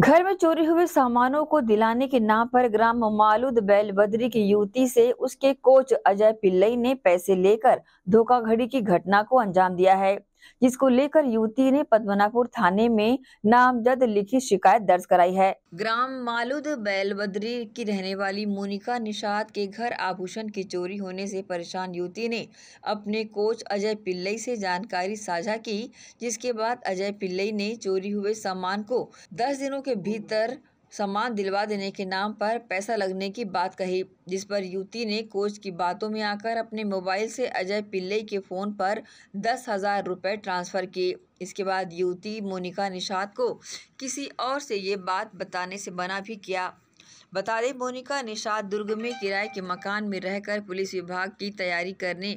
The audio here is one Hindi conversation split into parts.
घर में चोरी हुए सामानों को दिलाने के नाम पर ग्राम मालूद बैल बद्री की युवती से उसके कोच अजय पिल्लई ने पैसे लेकर धोखाधड़ी की घटना को अंजाम दिया है जिसको लेकर युवती ने पद्मनापुर थाने में नामजद लिखी शिकायत दर्ज कराई है ग्राम मालुद बैलबद्री की रहने वाली मोनिका निषाद के घर आभूषण की चोरी होने से परेशान युवती ने अपने कोच अजय पिल्लई से जानकारी साझा की जिसके बाद अजय पिल्लई ने चोरी हुए सामान को दस दिनों के भीतर सम्मान दिलवा देने के नाम पर पैसा लगने की बात कही जिस पर युवती ने कोच की बातों में आकर अपने मोबाइल से अजय पिल्ले के फ़ोन पर दस हज़ार रुपये ट्रांसफ़र किए इसके बाद युवती मोनिका निषाद को किसी और से ये बात बताने से मना भी किया बता दें मोनिका निषाद दुर्ग में किराए के मकान में रहकर पुलिस विभाग की तैयारी करने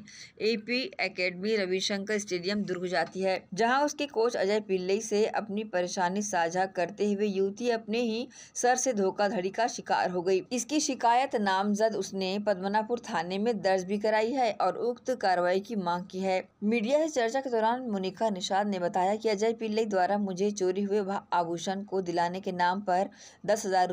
AP academy Ravishankar stadium Durg जाती है जहां उसके कोच अजय पिल्लई से अपनी परेशानी साझा करते हुए युवती अपने ही सर से धोखाधड़ी का शिकार हो गई इसकी शिकायत नामजद उसने पद्मनापुर थाने में दर्ज भी कराई है और उक्त कार्रवाई की मांग की है मीडिया से चर्चा के दौरान मोनिका निषाद ने बताया की अजय पिल्लई द्वारा मुझे चोरी हुए आभूषण को दिलाने के नाम पर दस हजार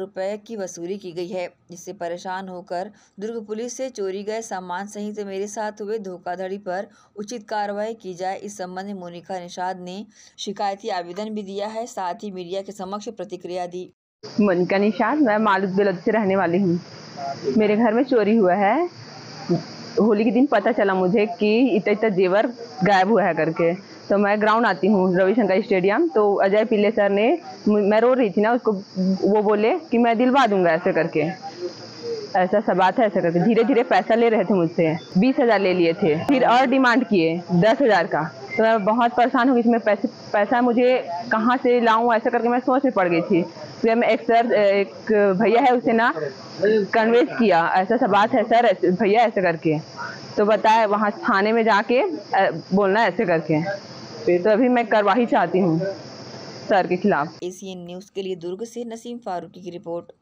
की वसूली की गई है जिससे परेशान होकर दुर्ग पुलिस से चोरी गए सामान सहित मेरे साथ हुए धोखाधड़ी पर उचित कार्रवाई की जाए इस संबंध में मोनिका निषाद ने शिकायती आवेदन भी दिया है साथ ही मीडिया के समक्ष प्रतिक्रिया दी मोनिका निषाद मैं मालूद बेलद से रहने वाली हूँ मेरे घर में चोरी हुआ है होली के दिन पता चला मुझे कि इतना इतना जेवर गायब हुआ है करके तो मैं ग्राउंड आती हूँ रविशंकर स्टेडियम तो अजय पिल्ले सर ने मैं रो रही थी ना उसको वो बोले कि मैं दिलवा दूंगा ऐसे करके ऐसा सब बात है ऐसा करके धीरे धीरे पैसा ले रहे थे मुझसे बीस हजार ले लिए थे फिर और डिमांड किए दस हजार का तो मैं बहुत परेशान हो गई इसमें पैसे पैसा मुझे कहाँ से लाऊं ऐसा करके मैं सोच में पड़ गई थी स्वयं एक सर एक भैया है उसे ना कन्वेंस किया ऐसा सब बात है सर भैया ऐसे करके तो बताया वहाँ थाने में जाके बोलना ऐसे करके तो अभी मैं करवाही चाहती हूँ सर के खिलाफ एसीएन न्यूज़ के लिए दुर्ग से नसीम फारूकी की रिपोर्ट